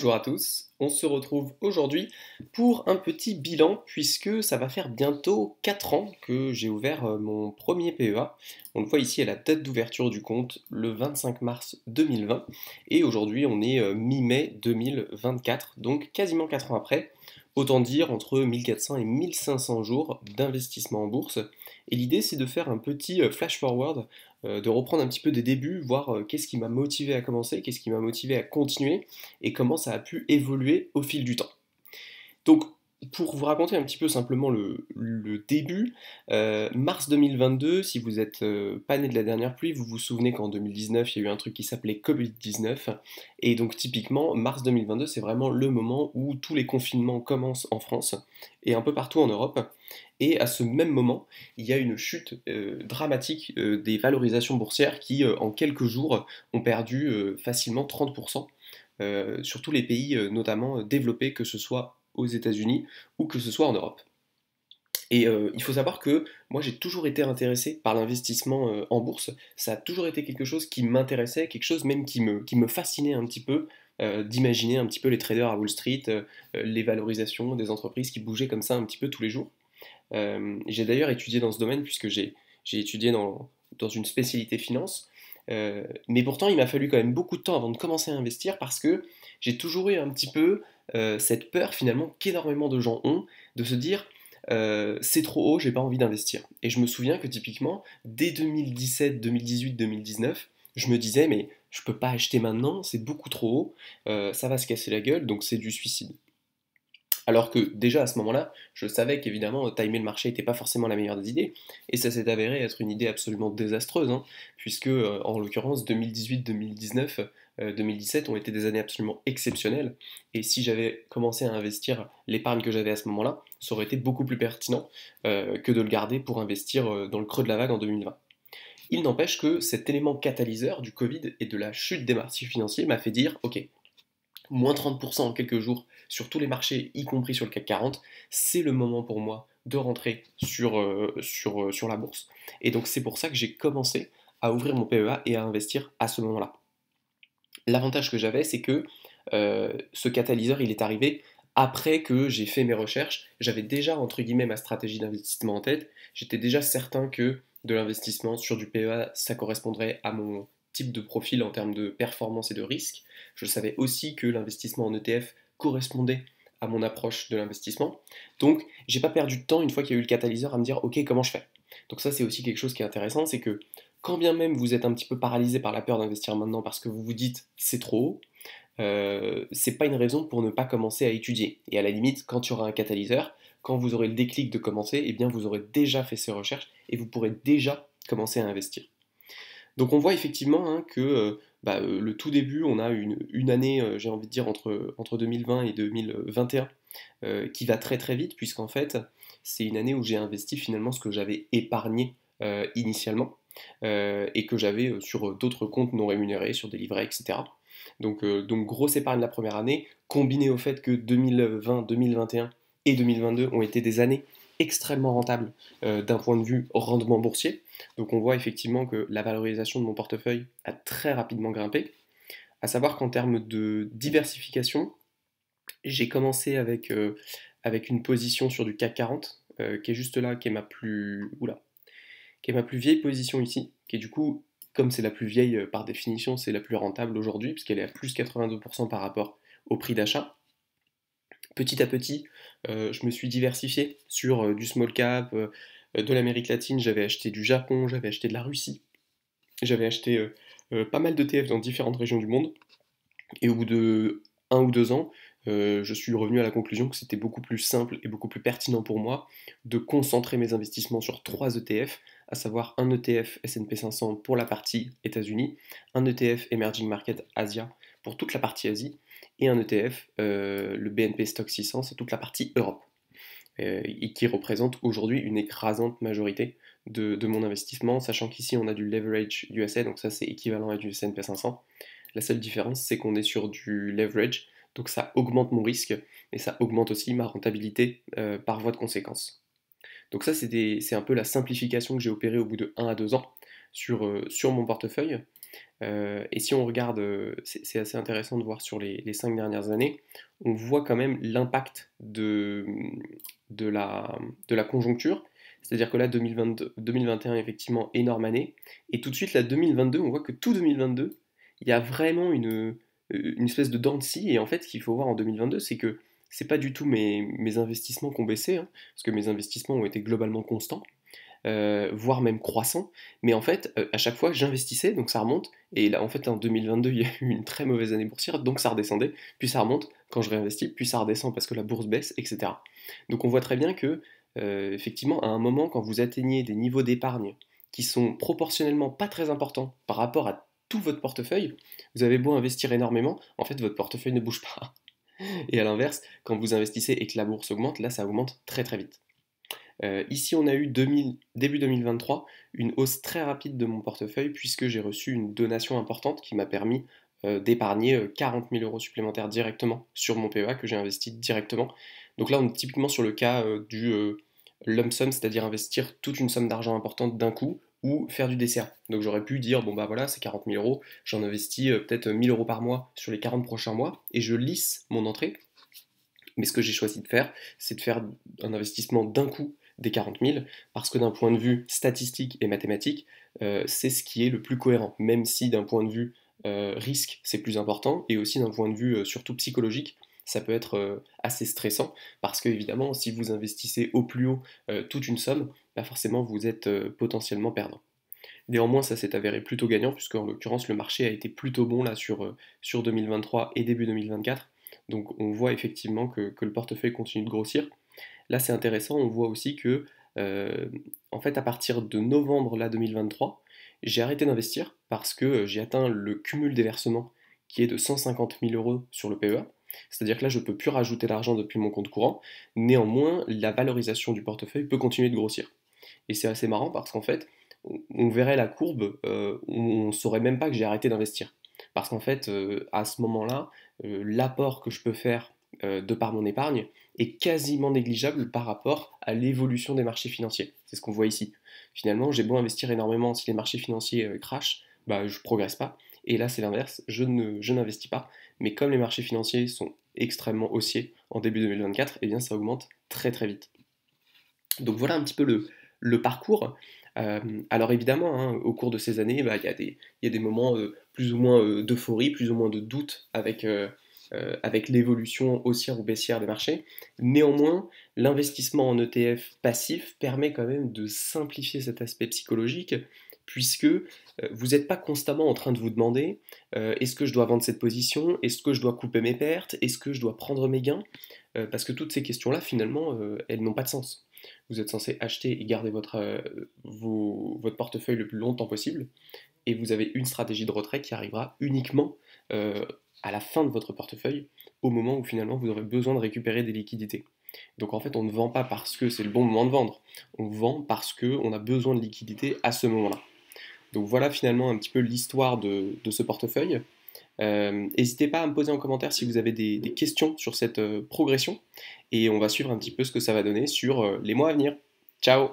Bonjour à tous, on se retrouve aujourd'hui pour un petit bilan puisque ça va faire bientôt 4 ans que j'ai ouvert euh, mon premier PEA. On le voit ici à la date d'ouverture du compte le 25 mars 2020 et aujourd'hui on est euh, mi-mai 2024 donc quasiment 4 ans après. Autant dire entre 1400 et 1500 jours d'investissement en bourse. Et l'idée, c'est de faire un petit euh, flash forward, euh, de reprendre un petit peu des débuts, voir euh, qu'est-ce qui m'a motivé à commencer, qu'est-ce qui m'a motivé à continuer et comment ça a pu évoluer au fil du temps. Donc pour vous raconter un petit peu simplement le, début, euh, mars 2022, si vous n'êtes euh, pas né de la dernière pluie, vous vous souvenez qu'en 2019, il y a eu un truc qui s'appelait Covid-19. Et donc typiquement, mars 2022, c'est vraiment le moment où tous les confinements commencent en France et un peu partout en Europe. Et à ce même moment, il y a une chute euh, dramatique des valorisations boursières qui, en quelques jours, ont perdu facilement 30%. sur tous les pays notamment développés, que ce soit aux États-Unis ou que ce soit en Europe. Et euh, il faut savoir que moi j'ai toujours été intéressé par l'investissement euh, en bourse. Ça a toujours été quelque chose qui m'intéressait, quelque chose même qui me, qui me fascinait un petit peu euh, d'imaginer un petit peu les traders à Wall Street, les valorisations des entreprises qui bougeaient comme ça un petit peu tous les jours. j'ai d'ailleurs étudié dans ce domaine puisque j'ai étudié dans, dans, une spécialité finance. mais pourtant il m'a fallu quand même beaucoup de temps avant de commencer à investir parce que j'ai toujours eu un petit peu euh, cette peur finalement qu'énormément de gens ont de se dire euh, c'est trop haut, j'ai pas envie d'investir. Et je me souviens que typiquement, dès 2017, 2018, 2019, je me disais mais je peux pas acheter maintenant, c'est beaucoup trop haut, euh, ça va se casser la gueule, donc c'est du suicide. Alors que déjà à ce moment-là, je savais qu'évidemment, euh, timer le marché n'était pas forcément la meilleure des idées, et ça s'est avéré être une idée absolument désastreuse, hein, puisque euh, en l'occurrence 2018, 2019, 2017 ont été des années absolument exceptionnelles. Et si j'avais commencé à investir l'épargne que j'avais à ce moment-là, ça aurait été beaucoup plus pertinent euh, que de le garder pour investir dans le creux de la vague en 2020. Il n'empêche que cet élément catalyseur du Covid et de la chute des marchés financiers m'a fait dire, ok, moins 30% en quelques jours, sur tous les marchés, y compris sur le CAC 40, c'est le moment pour moi de rentrer sur, euh, sur, euh, sur la bourse. Et donc c'est pour ça que j'ai commencé à ouvrir mon PEA et à investir à ce moment-là. L'avantage que j'avais, c'est que euh, ce catalyseur, il est arrivé après que j'ai fait mes recherches. J'avais déjà, entre guillemets, ma stratégie d'investissement en tête. J'étais déjà certain que de l'investissement sur du PEA, ça correspondrait à mon type de profil en termes de performance et de risque. Je savais aussi que l'investissement en ETF correspondait à mon approche de l'investissement. Donc, j'ai pas perdu de temps une fois qu'il y a eu le catalyseur à me dire OK, comment je fais Donc ça c'est aussi quelque chose qui est intéressant, c'est que quand bien même vous êtes un petit peu paralysé par la peur d'investir maintenant parce que vous vous dites c'est trop haut, euh, c'est pas une raison pour ne pas commencer à étudier. Et à la limite, quand il y aura un catalyseur, quand vous aurez le déclic de commencer, eh bien vous aurez déjà fait ces recherches et vous pourrez déjà commencer à investir. Donc on voit effectivement hein, que euh, bah, euh, le tout début, on a une, année, euh, j'ai envie de dire, entre, entre 2020 et 2021, euh, qui va très très vite, puisqu'en fait, c'est une année où j'ai investi finalement ce que j'avais épargné initialement, et que j'avais sur d'autres comptes non rémunérés, sur des livrets, etc. Donc, donc grosse épargne la première année, combinée au fait que 2020, 2021 et 2022 ont été des années extrêmement rentable euh, d'un point de vue rendement boursier. Donc on voit effectivement que la valorisation de mon portefeuille a très rapidement grimpé. À savoir qu'en termes de diversification, j'ai commencé avec, euh, avec une position sur du CAC 40, euh, qui est juste là, qui est ma plus. Oula, qui est ma plus vieille position ici, qui est du coup, comme c'est la plus vieille par définition, c'est la plus rentable aujourd'hui, puisqu'elle est à plus 82% par rapport au prix d'achat. Petit à petit, euh, je me suis diversifié sur euh, du small cap, euh, de l'Amérique latine, j'avais acheté du Japon, j'avais acheté de la Russie, j'avais acheté pas mal d'ETF dans différentes régions du monde. Et au bout de un ou deux ans, je suis revenu à la conclusion que c'était beaucoup plus simple et beaucoup plus pertinent pour moi de concentrer mes investissements sur trois ETF, à savoir un ETF S&P 500 pour la partie États-Unis, un ETF Emerging Market Asia pour toute la partie Asie et un ETF, euh, le BNP Stock 600, c'est toute la partie Europe, euh, et qui représente aujourd'hui une écrasante majorité de, mon investissement, sachant qu'ici on a du leverage USA, donc ça c'est équivalent à du S&P 500. La seule différence, c'est qu'on est sur du leverage, donc ça augmente mon risque, et ça augmente aussi ma rentabilité euh, par voie de conséquence. Donc ça, c'est un peu la simplification que j'ai opérée au bout de 1 à 2 ans sur, sur mon portefeuille. Euh, et si on regarde, euh, c'est assez intéressant de voir sur les, les, cinq dernières années, on voit quand même l'impact de, de, la, de la conjoncture. C'est-à-dire que là, 2021 2021, effectivement, énorme année. Et tout de suite, là, 2022, on voit que tout 2022, il y a vraiment une, une espèce de dent de scie. Et en fait, ce qu'il faut voir en 2022, c'est que c'est pas du tout mes, investissements qui ont baissé, hein, parce que mes investissements ont été globalement constants. Euh, voire même croissant. Mais en fait, euh, à chaque fois, j'investissais, donc ça remonte. Et là, en fait, en 2022, il y a eu une très mauvaise année boursière, donc ça redescendait, puis ça remonte quand je réinvestis, puis ça redescend parce que la bourse baisse, etc. Donc on voit très bien que, euh, effectivement, à un moment, quand vous atteignez des niveaux d'épargne qui sont proportionnellement pas très importants par rapport à tout votre portefeuille, vous avez beau investir énormément, en fait, votre portefeuille ne bouge pas. Et à l'inverse, quand vous investissez et que la bourse augmente, là, ça augmente très très vite. Euh, ici, on a eu début 2023 une hausse très rapide de mon portefeuille puisque j'ai reçu une donation importante qui m'a permis euh, d'épargner 40 euh, 000 euros supplémentaires directement sur mon PEA que j'ai investi directement. Donc là, on est typiquement sur le cas du lump sum, c'est-à-dire investir toute une somme d'argent importante d'un coup ou faire du dessert. Donc j'aurais pu dire, bon bah voilà, c'est 40 000 euros, j'en investis peut-être 1000 euros par mois sur les 40 prochains mois et je lisse mon entrée mais ce que j'ai choisi de faire, c'est de faire un investissement d'un coup des 40 000, parce que d'un point de vue statistique et mathématique, euh, c'est ce qui est le plus cohérent, même si d'un point de vue euh, risque, c'est plus important, et aussi d'un point de vue euh, surtout psychologique, ça peut être assez stressant, parce que évidemment, si vous investissez au plus haut toute une somme, bah forcément vous êtes potentiellement perdant. Néanmoins, ça s'est avéré plutôt gagnant, puisque en l'occurrence, le marché a été plutôt bon là sur, sur 2023 et début 2024. Donc on voit effectivement que, le portefeuille continue de grossir. Là, c'est intéressant, on voit aussi que, euh, en fait, à partir de novembre là, 2023, j'ai arrêté d'investir parce que euh, j'ai atteint le cumul des versements qui est de 150 000 euros sur le PEA. C'est-à-dire que là, je ne peux plus rajouter d'argent depuis mon compte courant. Néanmoins, la valorisation du portefeuille peut continuer de grossir. Et c'est assez marrant parce qu'en fait, on verrait la courbe, où euh, on ne saurait même pas que j'ai arrêté d'investir. Parce qu'en fait, à ce moment-là, l'apport que je peux faire euh, de par mon épargne est quasiment négligeable par rapport à l'évolution des marchés financiers. C'est ce qu'on voit ici. Finalement, j'ai beau investir énormément, si les marchés financiers euh, crachent, bah, je ne progresse pas. Et là, c'est l'inverse, je, ne, je n'investis pas. Mais comme les marchés financiers sont extrêmement haussiers en début 2024, eh bien, ça augmente très très vite. Donc voilà un petit peu le, parcours. Euh, alors évidemment, hein, au cours de ces années, bah, il y, y, a des moments plus ou moins d'euphorie, plus ou moins de doute avec, euh, avec l'évolution haussière ou baissière des marchés. Néanmoins, l'investissement en ETF passif permet quand même de simplifier cet aspect psychologique puisque euh, vous n'êtes pas constamment en train de vous demander euh, est-ce que je dois vendre cette position, est-ce que je dois couper mes pertes, est-ce que je dois prendre mes gains, parce que toutes ces questions-là, finalement, elles n'ont pas de sens. Vous êtes censé acheter et garder votre, votre portefeuille le plus longtemps possible, et vous avez une stratégie de retrait qui arrivera uniquement à la fin de votre portefeuille, au moment où finalement vous aurez besoin de récupérer des liquidités. Donc en fait, on ne vend pas parce que c'est le bon moment de vendre, on vend parce qu'on a besoin de liquidités à ce moment-là. Donc voilà finalement un petit peu l'histoire de, ce portefeuille. Euh, n'hésitez pas à me poser en commentaire si vous avez des, questions sur cette euh, progression et on va suivre un petit peu ce que ça va donner sur euh, les mois à venir. Ciao